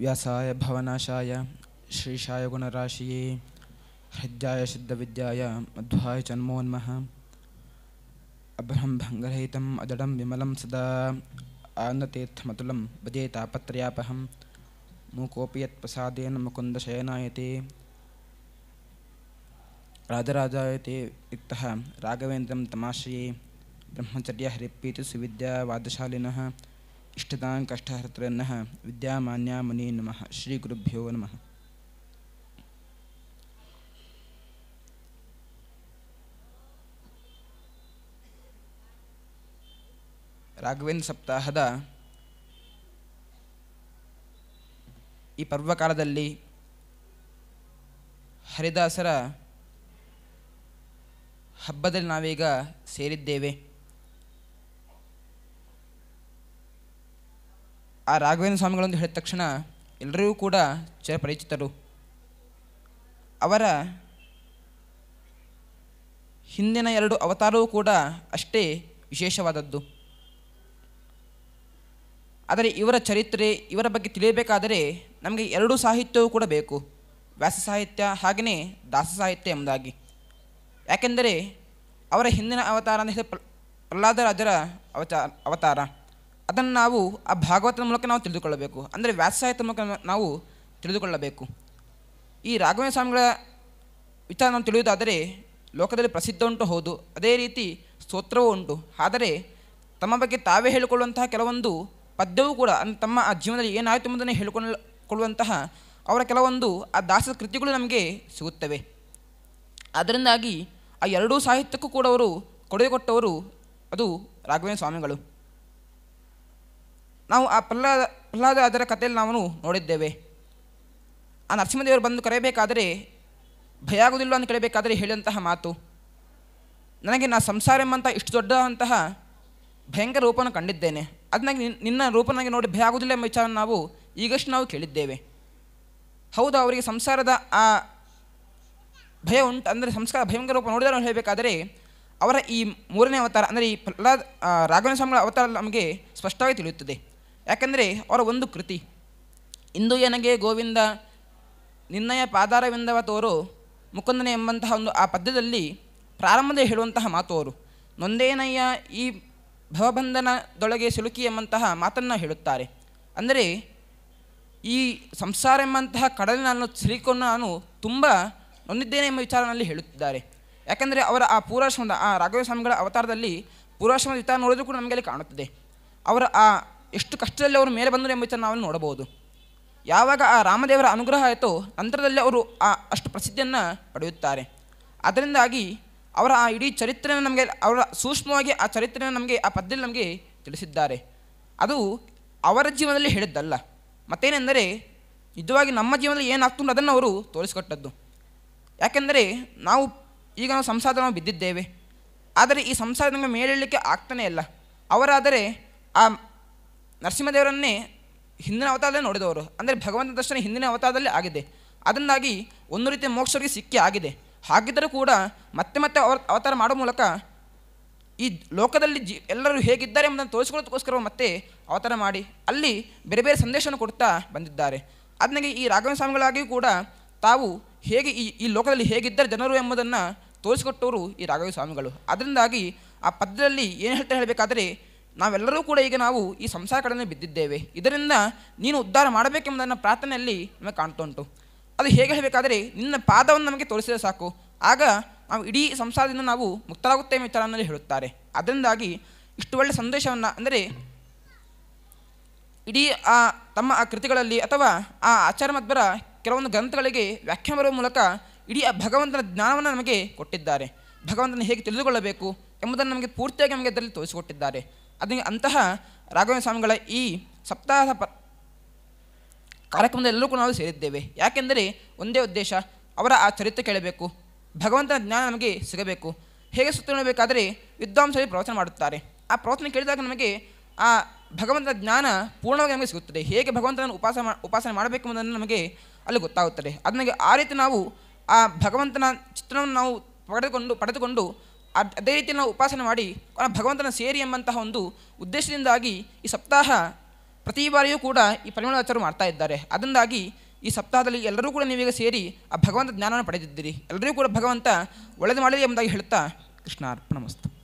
व्यासाय भवनाशाय श्रीशाय गुणराशिये हृद्याय विद्याय मध्वाय जन्मोन्मः अभ्रम भंगरहित अजडं विमल सदा आनतीर्थमतुलं भजेतापत्रयापहं मूकोऽपि यत्प्रसादेन मुकुन्दशयनायते राजराजायते इत्यः ब्रह्मचर्य हरिप्रीति सुविद्या सुविद्यावादशालिनः ಇಷ್ಟತಾಂ ಕಷ್ಟಹರ್ತ್ರ ನಃ ವಿದ್ಯಾಮಾನ್ಯ ನಮಃ ಶ್ರೀ ಗುರುಭ್ಯೋ ನಮಃ ರಾಘವೇಂದ್ರ ಸಪ್ತಾಹದ ಈ ಪರ್ವಕಾಲದಲ್ಲಿ ಹರಿದಾಸರ ಹಬ್ಬದಲ್ಲಿ ನಾವೀಗ ಸೇರಿದ್ದೇವೆ ಆ ರಾಘವೇಂದ್ರ ಸ್ವಾಮಿಗಳೊಂದು ಹೇಳಿದ ತಕ್ಷಣ ಎಲ್ಲರಿಗೂ ಕೂಡ ಚರ ಪರಿಚಿತರು ಅವರ ಹಿಂದಿನ ಎರಡು ಅವತಾರವೂ ಕೂಡ ಅಷ್ಟೇ ವಿಶೇಷವಾದದ್ದು ಆದರೆ ಇವರ ಚರಿತ್ರೆ ಇವರ ಬಗ್ಗೆ ತಿಳಿಯಬೇಕಾದರೆ ನಮಗೆ ಎರಡೂ ಸಾಹಿತ್ಯವೂ ಕೂಡ ಬೇಕು ವ್ಯಾಸ ಸಾಹಿತ್ಯ ಹಾಗೆಯೇ ದಾಸ ಸಾಹಿತ್ಯ ಎಂಬುದಾಗಿ ಯಾಕೆಂದರೆ ಅವರ ಹಿಂದಿನ ಅವತಾರ ಅಂದರೆ ಪ್ರಹ್ಲಾದರಾಜರ ಅವತಾರ ಅವತಾರ ಅದನ್ನು ನಾವು ಆ ಭಾಗವತನ ಮೂಲಕ ನಾವು ತಿಳಿದುಕೊಳ್ಳಬೇಕು ಅಂದರೆ ವ್ಯಾಸಾಹಿತ ಮೂಲಕ ನಾವು ತಿಳಿದುಕೊಳ್ಳಬೇಕು ಈ ರಾಘವೇಂದ್ರ ಸ್ವಾಮಿಗಳ ವಿಚಾರ ನಾವು ತಿಳಿಯುವುದಾದರೆ ಲೋಕದಲ್ಲಿ ಪ್ರಸಿದ್ಧ ಉಂಟು ಹೌದು ಅದೇ ರೀತಿ ಸ್ತೋತ್ರವೂ ಉಂಟು ಆದರೆ ತಮ್ಮ ಬಗ್ಗೆ ತಾವೇ ಹೇಳಿಕೊಳ್ಳುವಂತಹ ಕೆಲವೊಂದು ಪದ್ಯವೂ ಕೂಡ ತಮ್ಮ ಆ ಜೀವನದಲ್ಲಿ ಏನಾಯಿತು ಎಂಬುದನ್ನು ಹೇಳಿಕೊಳ್ಳುವಂತಹ ಅವರ ಕೆಲವೊಂದು ಆ ದಾಸದ ಕೃತಿಗಳು ನಮಗೆ ಸಿಗುತ್ತವೆ ಅದರಿಂದಾಗಿ ಆ ಎರಡೂ ಸಾಹಿತ್ಯಕ್ಕೂ ಕೂಡ ಅವರು ಕೊಡುಗೆ ಕೊಟ್ಟವರು ಅದು ರಾಘವೇಂದ್ರ ಸ್ವಾಮಿಗಳು ನಾವು ಆ ಪ್ರಹ್ಲಾದ ಪ್ರಹ್ಲಾದ ಅದರ ಕಥೆಯಲ್ಲಿ ನಾವು ನೋಡಿದ್ದೇವೆ ಆ ನರಸಿಂಹದೇವರು ಬಂದು ಕರೆಯಬೇಕಾದರೆ ಭಯ ಆಗೋದಿಲ್ಲ ಅಂತ ಕೇಳಬೇಕಾದರೆ ಹೇಳಿದಂತಹ ಮಾತು ನನಗೆ ನಾ ಸಂಸಾರ ಎಂಬಂಥ ಇಷ್ಟು ದೊಡ್ಡ ಅಂತಹ ಭಯಂಕರ ರೂಪವನ್ನು ಕಂಡಿದ್ದೇನೆ ನನಗೆ ನಿನ್ನ ರೂಪ ನನಗೆ ನೋಡಿ ಭಯ ಆಗೋದಿಲ್ಲ ಎಂಬ ವಿಚಾರ ನಾವು ಈಗಷ್ಟು ನಾವು ಕೇಳಿದ್ದೇವೆ ಹೌದು ಅವರಿಗೆ ಸಂಸಾರದ ಆ ಭಯ ಉಂಟು ಅಂದರೆ ಸಂಸ್ಕಾರ ಭಯಂಕರ ರೂಪ ನೋಡಿದರೆ ಹೇಳಬೇಕಾದರೆ ಅವರ ಈ ಮೂರನೇ ಅವತಾರ ಅಂದರೆ ಈ ಪ್ರಹ್ಲಾದ್ ರಾಘವೇಂದ್ರ ಸ್ವಾಮಿಗಳ ಅವತಾರ ನಮಗೆ ಸ್ಪಷ್ಟವಾಗಿ ತಿಳಿಯುತ್ತದೆ ಯಾಕಂದರೆ ಅವರ ಒಂದು ಕೃತಿ ಇಂದು ಎನಗೆ ಗೋವಿಂದ ನಿನ್ನಯ ಪಾದಾರವೆಂದವ ತೋರು ಮುಕುಂದನೆ ಎಂಬಂತಹ ಒಂದು ಆ ಪದ್ಯದಲ್ಲಿ ಪ್ರಾರಂಭದ ಹೇಳುವಂತಹ ಮಾತು ಅವರು ನೊಂದೇನಯ್ಯ ಈ ಭವಬಂಧನದೊಳಗೆ ಸಿಲುಕಿ ಎಂಬಂತಹ ಮಾತನ್ನು ಹೇಳುತ್ತಾರೆ ಅಂದರೆ ಈ ಸಂಸಾರ ಎಂಬಂತಹ ಕಡಲೆ ನಾನು ಸಿಲುಕೊಂಡು ನಾನು ತುಂಬ ನೊಂದಿದ್ದೇನೆ ಎಂಬ ವಿಚಾರದಲ್ಲಿ ಹೇಳುತ್ತಿದ್ದಾರೆ ಯಾಕಂದರೆ ಅವರ ಆ ಪೂರ್ವಾಶ್ರಮದ ಆ ಸ್ವಾಮಿಗಳ ಅವತಾರದಲ್ಲಿ ಪೂರ್ವಾಶ್ರಮದ ವಿಚಾರ ನೋಡಿದ್ರೂ ಕೂಡ ನಮಗೆ ಅಲ್ಲಿ ಕಾಣುತ್ತದೆ ಅವರ ಆ ಎಷ್ಟು ಕಷ್ಟದಲ್ಲಿ ಅವರು ಮೇಲೆ ಬಂದರು ಎಂಬುದನ್ನು ನಾವು ನೋಡಬಹುದು ಯಾವಾಗ ಆ ರಾಮದೇವರ ಅನುಗ್ರಹ ಆಯಿತೋ ನಂತರದಲ್ಲಿ ಅವರು ಆ ಅಷ್ಟು ಪ್ರಸಿದ್ಧಿಯನ್ನು ಪಡೆಯುತ್ತಾರೆ ಅದರಿಂದಾಗಿ ಅವರ ಆ ಇಡೀ ಚರಿತ್ರೆಯನ್ನು ನಮಗೆ ಅವರ ಸೂಕ್ಷ್ಮವಾಗಿ ಆ ಚರಿತ್ರೆಯನ್ನು ನಮಗೆ ಆ ಪದ್ಯದಲ್ಲಿ ನಮಗೆ ತಿಳಿಸಿದ್ದಾರೆ ಅದು ಅವರ ಜೀವನದಲ್ಲಿ ಹೇಳಿದ್ದಲ್ಲ ಮತ್ತೇನೆಂದರೆ ನಿಜವಾಗಿ ನಮ್ಮ ಜೀವನದಲ್ಲಿ ಏನಾಗ್ತು ಅದನ್ನು ಅವರು ತೋರಿಸಿಕೊಟ್ಟದ್ದು ಯಾಕೆಂದರೆ ನಾವು ಈಗ ನಾವು ಸಂಸಾರದ ಬಿದ್ದಿದ್ದೇವೆ ಆದರೆ ಈ ಸಂಸಾರ ನಮಗೆ ಮೇಲೇಳಲಿಕ್ಕೆ ಆಗ್ತಾನೇ ಇಲ್ಲ ಅವರಾದರೆ ಆ ನರಸಿಂಹದೇವರನ್ನೇ ಹಿಂದಿನ ಅವತಾರದಲ್ಲಿ ನೋಡಿದವರು ಅಂದರೆ ಭಗವಂತ ದರ್ಶನ ಹಿಂದಿನ ಅವತಾರದಲ್ಲಿ ಆಗಿದೆ ಅದರಿಂದಾಗಿ ಒಂದು ರೀತಿಯ ಮೋಕ್ಷರಿಗೆ ಸಿಕ್ಕಿ ಆಗಿದೆ ಹಾಗಿದ್ದರೂ ಕೂಡ ಮತ್ತೆ ಮತ್ತೆ ಅವರ ಅವತಾರ ಮಾಡೋ ಮೂಲಕ ಈ ಲೋಕದಲ್ಲಿ ಜಿ ಎಲ್ಲರೂ ಹೇಗಿದ್ದಾರೆ ಎಂಬುದನ್ನು ತೋರಿಸಿಕೊಳ್ಳೋದಕ್ಕೋಸ್ಕರ ಮತ್ತೆ ಅವತಾರ ಮಾಡಿ ಅಲ್ಲಿ ಬೇರೆ ಬೇರೆ ಸಂದೇಶವನ್ನು ಕೊಡ್ತಾ ಬಂದಿದ್ದಾರೆ ಅದನಾಗೆ ಈ ರಾಘವ ಸ್ವಾಮಿಗಳಾಗಿಯೂ ಕೂಡ ತಾವು ಹೇಗೆ ಈ ಈ ಲೋಕದಲ್ಲಿ ಹೇಗಿದ್ದಾರೆ ಜನರು ಎಂಬುದನ್ನು ತೋರಿಸಿಕೊಟ್ಟವರು ಈ ರಾಘವ ಸ್ವಾಮಿಗಳು ಅದರಿಂದಾಗಿ ಆ ಪದ್ಯದಲ್ಲಿ ಏನು ಹೇಳ್ತಾ ಹೇಳಬೇಕಾದರೆ ನಾವೆಲ್ಲರೂ ಕೂಡ ಈಗ ನಾವು ಈ ಸಂಸಾರ ಕಡೆಯೇ ಬಿದ್ದಿದ್ದೇವೆ ಇದರಿಂದ ನೀನು ಉದ್ಧಾರ ಮಾಡಬೇಕೆಂಬುದನ್ನು ಪ್ರಾರ್ಥನೆಯಲ್ಲಿ ನಮಗೆ ಕಾಣ್ತಾ ಉಂಟು ಅದು ಹೇಗೆ ಹೇಳಬೇಕಾದರೆ ನಿನ್ನ ಪಾದವನ್ನು ನಮಗೆ ತೋರಿಸಿದರೆ ಸಾಕು ಆಗ ನಾವು ಇಡೀ ಸಂಸಾರದಿಂದ ನಾವು ಮುಕ್ತರಾಗುತ್ತೇವೆ ಅನ್ನೋದು ಹೇಳುತ್ತಾರೆ ಅದರಿಂದಾಗಿ ಇಷ್ಟು ಒಳ್ಳೆಯ ಸಂದೇಶವನ್ನು ಅಂದರೆ ಇಡೀ ಆ ತಮ್ಮ ಆ ಕೃತಿಗಳಲ್ಲಿ ಅಥವಾ ಆ ಆಚಾರ ಮಧ್ಯರ ಕೆಲವೊಂದು ಗ್ರಂಥಗಳಿಗೆ ವ್ಯಾಖ್ಯಾನ ಬರುವ ಮೂಲಕ ಇಡೀ ಆ ಭಗವಂತನ ಜ್ಞಾನವನ್ನು ನಮಗೆ ಕೊಟ್ಟಿದ್ದಾರೆ ಭಗವಂತನ ಹೇಗೆ ತಿಳಿದುಕೊಳ್ಳಬೇಕು ಎಂಬುದನ್ನು ನಮಗೆ ಪೂರ್ತಿಯಾಗಿ ನಮಗೆ ಅದರಲ್ಲಿ ತೋರಿಸಿಕೊಟ್ಟಿದ್ದಾರೆ ಅದು ಅಂತಹ ರಾಘವೇಂದ್ರ ಸ್ವಾಮಿಗಳ ಈ ಸಪ್ತಾಹ ಪ ಕಾರ್ಯಕ್ರಮದಲ್ಲೂ ಕೂಡ ನಾವು ಸೇರಿದ್ದೇವೆ ಯಾಕೆಂದರೆ ಒಂದೇ ಉದ್ದೇಶ ಅವರ ಆ ಚರಿತ್ರೆ ಕೇಳಬೇಕು ಭಗವಂತನ ಜ್ಞಾನ ನಮಗೆ ಸಿಗಬೇಕು ಹೇಗೆ ಸುತ್ತಬೇಕಾದರೆ ವಿದ್ವಾಂಸರು ಪ್ರವಚನ ಮಾಡುತ್ತಾರೆ ಆ ಪ್ರವಚನ ಕೇಳಿದಾಗ ನಮಗೆ ಆ ಭಗವಂತನ ಜ್ಞಾನ ಪೂರ್ಣವಾಗಿ ನಮಗೆ ಸಿಗುತ್ತದೆ ಹೇಗೆ ಭಗವಂತನನ್ನು ಉಪಾಸ ಉಪಾಸನೆ ಮಾಡಬೇಕು ಎಂಬುದನ್ನು ನಮಗೆ ಅಲ್ಲಿ ಗೊತ್ತಾಗುತ್ತದೆ ಅದನ್ನಾಗೆ ಆ ರೀತಿ ನಾವು ಆ ಭಗವಂತನ ಚಿತ್ರವನ್ನು ನಾವು ಪಡೆದುಕೊಂಡು ಪಡೆದುಕೊಂಡು ಅದೇ ರೀತಿ ನಾವು ಉಪಾಸನೆ ಮಾಡಿ ಭಗವಂತನ ಸೇರಿ ಎಂಬಂತಹ ಒಂದು ಉದ್ದೇಶದಿಂದಾಗಿ ಈ ಸಪ್ತಾಹ ಪ್ರತಿ ಬಾರಿಯೂ ಕೂಡ ಈ ಆಚಾರ ಮಾಡ್ತಾ ಇದ್ದಾರೆ ಅದರಿಂದಾಗಿ ಈ ಸಪ್ತಾಹದಲ್ಲಿ ಎಲ್ಲರೂ ಕೂಡ ನೀವೀಗ ಸೇರಿ ಆ ಭಗವಂತ ಜ್ಞಾನವನ್ನು ಪಡೆದಿದ್ದೀರಿ ಎಲ್ಲರಿಗೂ ಕೂಡ ಭಗವಂತ ಒಳ್ಳೆದು ಮಾಡಲಿ ಎಂಬುದಾಗಿ ಹೇಳ್ತಾ ಮಸ್ತು